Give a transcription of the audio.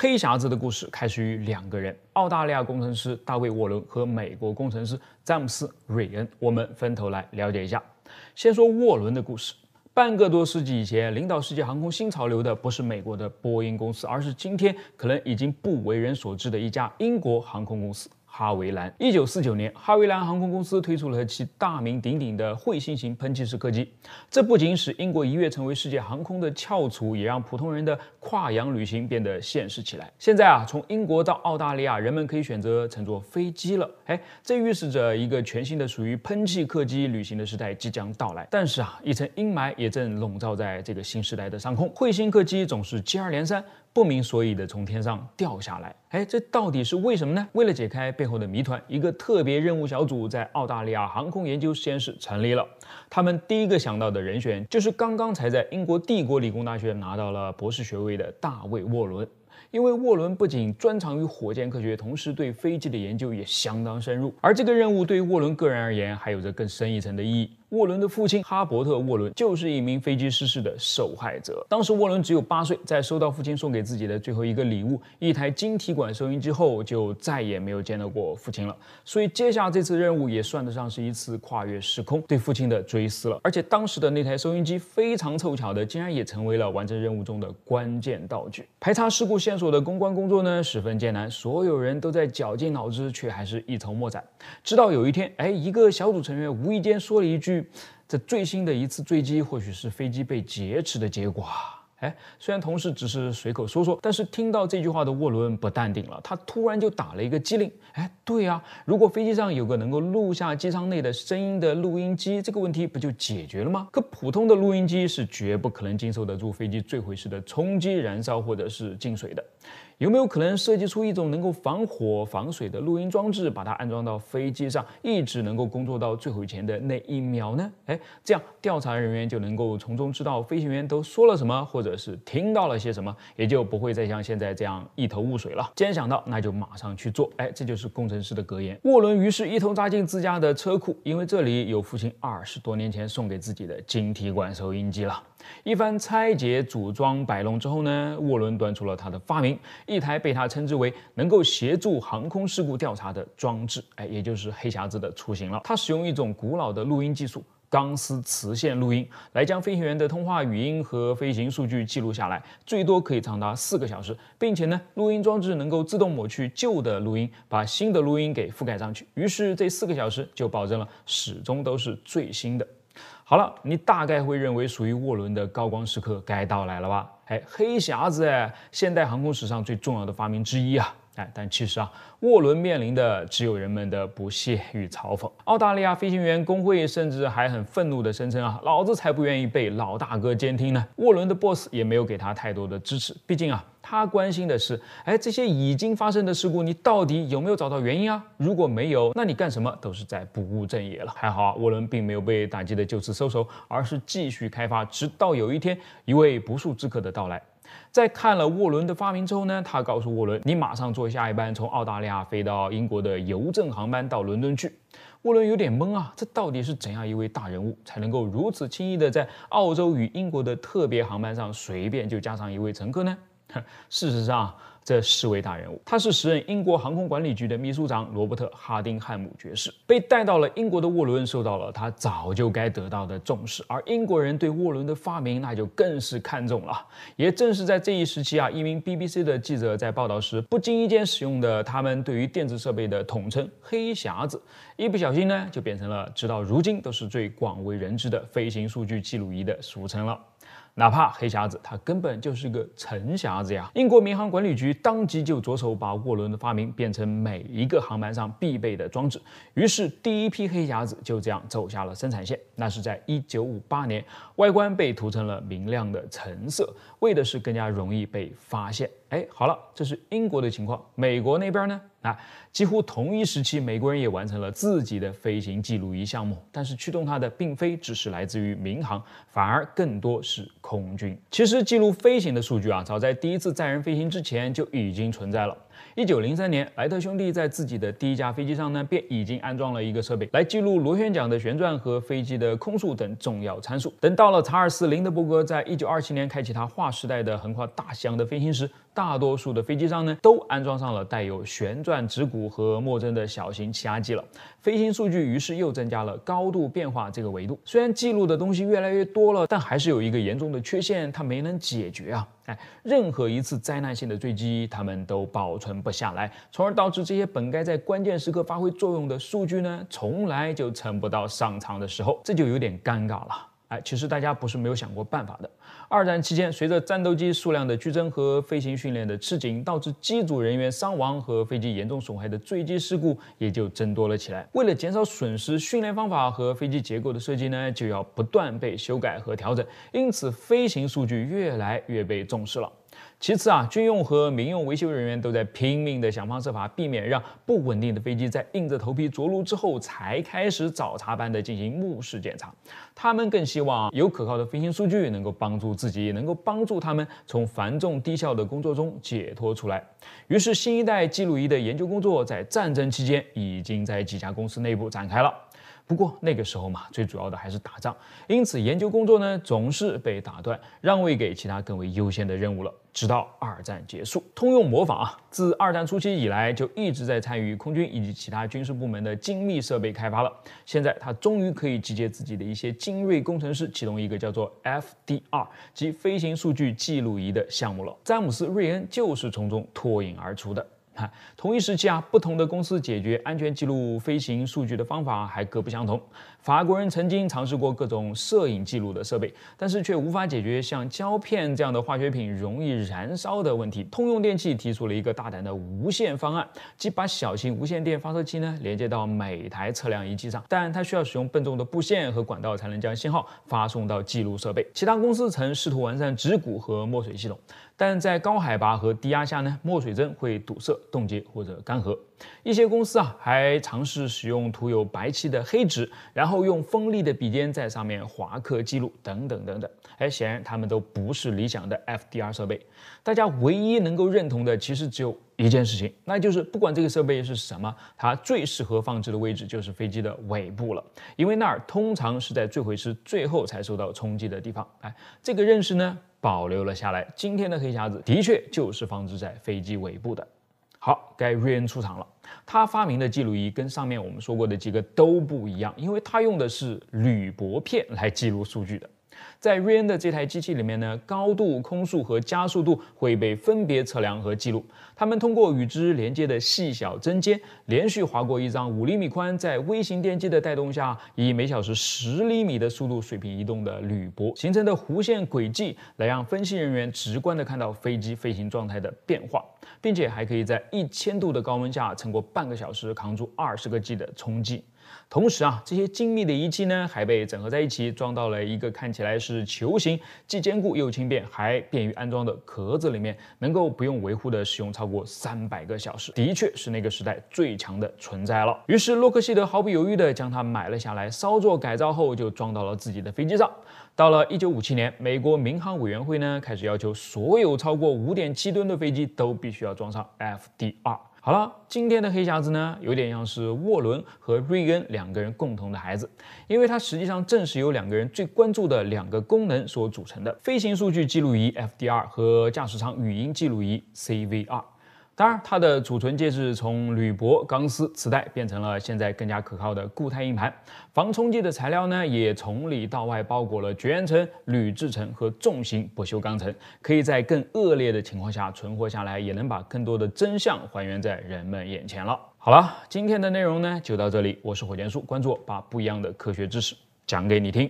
黑匣子的故事开始于两个人：澳大利亚工程师大卫沃伦和美国工程师詹姆斯瑞恩。我们分头来了解一下。先说沃伦的故事。半个多世纪以前，领导世界航空新潮流的不是美国的波音公司，而是今天可能已经不为人所知的一家英国航空公司。哈维兰。一九四九年，哈维兰航空公司推出了其大名鼎鼎的彗星型喷气式客机。这不仅使英国一跃成为世界航空的翘楚，也让普通人的跨洋旅行变得现实起来。现在啊，从英国到澳大利亚，人们可以选择乘坐飞机了。哎，这预示着一个全新的属于喷气客机旅行的时代即将到来。但是啊，一层阴霾也正笼罩在这个新时代的上空。彗星客机总是接二连三。不明所以的从天上掉下来，哎，这到底是为什么呢？为了解开背后的谜团，一个特别任务小组在澳大利亚航空研究实验室成立了。他们第一个想到的人选就是刚刚才在英国帝国理工大学拿到了博士学位的大卫·沃伦。因为沃伦不仅专长于火箭科学，同时对飞机的研究也相当深入。而这个任务对于沃伦个人而言，还有着更深一层的意义。沃伦的父亲哈伯特·沃伦就是一名飞机失事的受害者。当时沃伦只有八岁，在收到父亲送给自己的最后一个礼物——一台晶体管收音机后，就再也没有见到过父亲了。所以接下这次任务，也算得上是一次跨越时空对父亲的追思了。而且当时的那台收音机非常凑巧的，竟然也成为了完成任务中的关键道具。排查事故。线索的公关工作呢，十分艰难，所有人都在绞尽脑汁，却还是一筹莫展。直到有一天，哎，一个小组成员无意间说了一句：“这最新的一次坠机，或许是飞机被劫持的结果。”哎，虽然同事只是随口说说，但是听到这句话的沃伦不淡定了，他突然就打了一个机灵。哎，对啊，如果飞机上有个能够录下机舱内的声音的录音机，这个问题不就解决了吗？可普通的录音机是绝不可能经受得住飞机坠毁时的冲击、燃烧或者是进水的。有没有可能设计出一种能够防火防水的录音装置，把它安装到飞机上，一直能够工作到最后前的那一秒呢？哎，这样调查人员就能够从中知道飞行员都说了什么，或者是听到了些什么，也就不会再像现在这样一头雾水了。既然想到，那就马上去做。哎，这就是工程师的格言。沃伦于是一头扎进自家的车库，因为这里有父亲二十多年前送给自己的晶体管收音机了。一番拆解、组装、摆弄之后呢，沃伦端出了他的发明。一台被他称之为能够协助航空事故调查的装置，哎，也就是黑匣子的雏形了。它使用一种古老的录音技术——钢丝磁线录音，来将飞行员的通话语音和飞行数据记录下来，最多可以长达四个小时，并且呢，录音装置能够自动抹去旧的录音，把新的录音给覆盖上去。于是这四个小时就保证了始终都是最新的。好了，你大概会认为属于沃伦的高光时刻该到来了吧？哎，黑匣子，哎，现代航空史上最重要的发明之一啊。但其实啊，沃伦面临的只有人们的不屑与嘲讽。澳大利亚飞行员工会甚至还很愤怒的声称啊，老子才不愿意被老大哥监听呢。沃伦的 boss 也没有给他太多的支持，毕竟啊，他关心的是，哎，这些已经发生的事故，你到底有没有找到原因啊？如果没有，那你干什么都是在不务正业了。还好，啊，沃伦并没有被打击的就此收手，而是继续开发，直到有一天一位不速之客的到来。在看了沃伦的发明之后呢，他告诉沃伦：“你马上坐下一班从澳大利亚飞到英国的邮政航班到伦敦去。”沃伦有点懵啊，这到底是怎样一位大人物才能够如此轻易的在澳洲与英国的特别航班上随便就加上一位乘客呢？事实上，这四位大人物，他是时任英国航空管理局的秘书长罗伯特·哈丁汉姆爵士，被带到了英国的沃伦，受到了他早就该得到的重视。而英国人对沃伦的发明，那就更是看重了。也正是在这一时期啊，一名 BBC 的记者在报道时，不经意间使用的他们对于电子设备的统称“黑匣子”，一不小心呢，就变成了直到如今都是最广为人知的飞行数据记录仪的俗称了。哪怕黑匣子，它根本就是个橙匣子呀！英国民航管理局当即就着手把涡轮的发明变成每一个航班上必备的装置，于是第一批黑匣子就这样走下了生产线。那是在1958年，外观被涂成了明亮的橙色，为的是更加容易被发现。哎，好了，这是英国的情况。美国那边呢？啊，几乎同一时期，美国人也完成了自己的飞行记录仪项目。但是驱动它的并非只是来自于民航，反而更多是空军。其实记录飞行的数据啊，早在第一次载人飞行之前就已经存在了。一九零三年，莱特兄弟在自己的第一架飞机上呢，便已经安装了一个设备，来记录螺旋桨的旋转和飞机的空速等重要参数。等到了查尔斯·林德伯格在一九二七年开启他划时代的横跨大西洋的飞行时，大多数的飞机上呢，都安装上了带有旋转指骨和墨针的小型气压计了。飞行数据于是又增加了高度变化这个维度。虽然记录的东西越来越多了，但还是有一个严重的缺陷，它没能解决啊。哎，任何一次灾难性的坠机，他们都保存不下来，从而导致这些本该在关键时刻发挥作用的数据呢，从来就撑不到上场的时候，这就有点尴尬了。哎，其实大家不是没有想过办法的。二战期间，随着战斗机数量的剧增和飞行训练的吃紧，导致机组人员伤亡和飞机严重损害的坠机事故也就增多了起来。为了减少损失，训练方法和飞机结构的设计呢，就要不断被修改和调整。因此，飞行数据越来越被重视了。其次啊，军用和民用维修人员都在拼命地想方设法避免让不稳定的飞机在硬着头皮着陆之后，才开始早茶般的进行目视检查。他们更希望有可靠的飞行数据能够帮助自己，能够帮助他们从繁重低效的工作中解脱出来。于是，新一代记录仪的研究工作在战争期间已经在几家公司内部展开了。不过那个时候嘛，最主要的还是打仗，因此研究工作呢总是被打断，让位给其他更为优先的任务了。直到二战结束，通用模仿啊，自二战初期以来就一直在参与空军以及其他军事部门的精密设备开发了。现在他终于可以集结自己的一些精锐工程师，启动一个叫做 FDR 及飞行数据记录仪的项目了。詹姆斯·瑞恩就是从中脱颖而出的。同一时期啊，不同的公司解决安全记录飞行数据的方法还各不相同。法国人曾经尝试过各种摄影记录的设备，但是却无法解决像胶片这样的化学品容易燃烧的问题。通用电器提出了一个大胆的无线方案，即把小型无线电发射器呢连接到每台测量仪器上，但它需要使用笨重的布线和管道才能将信号发送到记录设备。其他公司曾试图完善指骨和墨水系统。但在高海拔和低压下呢，墨水针会堵塞、冻结或者干涸。一些公司啊，还尝试使用涂有白漆的黑纸，然后用锋利的笔尖在上面划刻记录，等等等等。哎，显然他们都不是理想的 FDR 设备。大家唯一能够认同的，其实只有一件事情，那就是不管这个设备是什么，它最适合放置的位置就是飞机的尾部了，因为那儿通常是在坠毁时最后才受到冲击的地方。哎，这个认识呢？保留了下来。今天的黑匣子的确就是放置在飞机尾部的。好，该瑞恩出场了。他发明的记录仪跟上面我们说过的几个都不一样，因为他用的是铝箔片来记录数据的。在瑞恩的这台机器里面呢，高度、空速和加速度会被分别测量和记录。它们通过与之连接的细小针尖，连续划过一张五厘米宽、在微型电机的带动下以每小时十厘米的速度水平移动的铝箔形成的弧线轨迹，来让分析人员直观地看到飞机飞行状态的变化，并且还可以在一千度的高温下撑过半个小时，扛住二十个 G 的冲击。同时啊，这些精密的仪器呢，还被整合在一起，装到了一个看起来是球形、既坚固又轻便，还便于安装的壳子里面，能够不用维护的使用超过三百个小时，的确是那个时代最强的存在了。于是洛克希德毫不犹豫地将它买了下来，稍作改造后就装到了自己的飞机上。到了一九五七年，美国民航委员会呢，开始要求所有超过五点七吨的飞机都必须要装上 FDR。好了，今天的黑匣子呢，有点像是沃伦和瑞恩两个人共同的孩子，因为它实际上正是由两个人最关注的两个功能所组成的：飞行数据记录仪 FDR 和驾驶舱语音记录仪 CVR。当然，它的储存介质从铝箔、钢丝、磁带变成了现在更加可靠的固态硬盘。防冲击的材料呢，也从里到外包裹了绝缘层、铝制层和重型不锈钢层，可以在更恶劣的情况下存活下来，也能把更多的真相还原在人们眼前了。好了，今天的内容呢就到这里。我是火箭叔，关注我，把不一样的科学知识讲给你听。